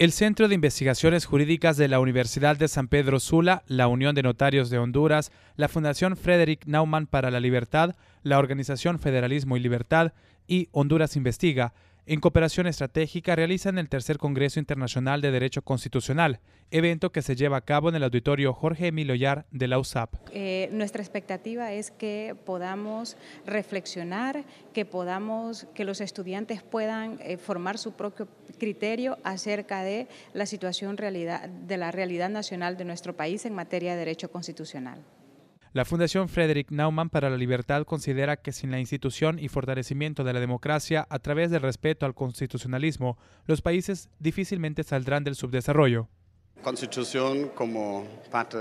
El Centro de Investigaciones Jurídicas de la Universidad de San Pedro Sula, la Unión de Notarios de Honduras, la Fundación Frederick Naumann para la Libertad, la Organización Federalismo y Libertad y Honduras Investiga en cooperación estratégica, realizan el Tercer Congreso Internacional de Derecho Constitucional, evento que se lleva a cabo en el auditorio Jorge Emilio Yar de la USAP. Eh, nuestra expectativa es que podamos reflexionar, que podamos, que los estudiantes puedan eh, formar su propio criterio acerca de la situación realidad, de la realidad nacional de nuestro país en materia de derecho constitucional. La Fundación Frederick Naumann para la Libertad considera que sin la institución y fortalecimiento de la democracia a través del respeto al constitucionalismo, los países difícilmente saldrán del subdesarrollo. Constitución como parte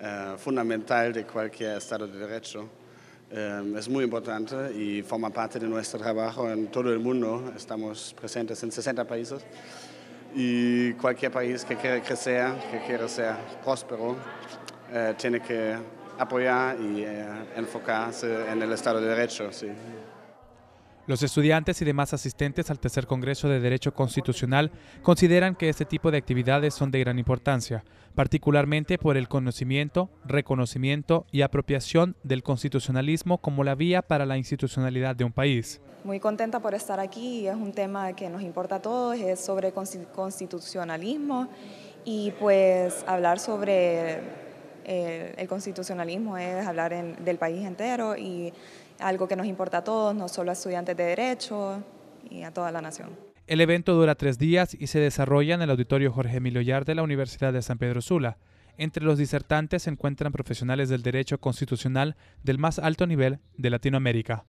eh, fundamental de cualquier Estado de Derecho eh, es muy importante y forma parte de nuestro trabajo en todo el mundo. Estamos presentes en 60 países y cualquier país que quiera crecer, que quiera ser próspero, eh, tiene que apoyar y eh, enfocarse en el Estado de Derecho. Los estudiantes y demás asistentes al tercer Congreso de Derecho Constitucional consideran que este tipo de actividades son de gran importancia, particularmente por el conocimiento, reconocimiento y apropiación del constitucionalismo como la vía para la institucionalidad de un país. Muy contenta por estar aquí, es un tema que nos importa a todos, es sobre constitucionalismo y pues hablar sobre el, constitucionalismo es hablar del país entero y algo que nos importa a todos, no solo a estudiantes de derecho y a toda la nación. El evento dura tres días y se desarrolla en el auditorio Jorge Emilio de la Universidad de San Pedro Sula. Entre los disertantes se encuentran profesionales del derecho constitucional del más alto nivel de Latinoamérica.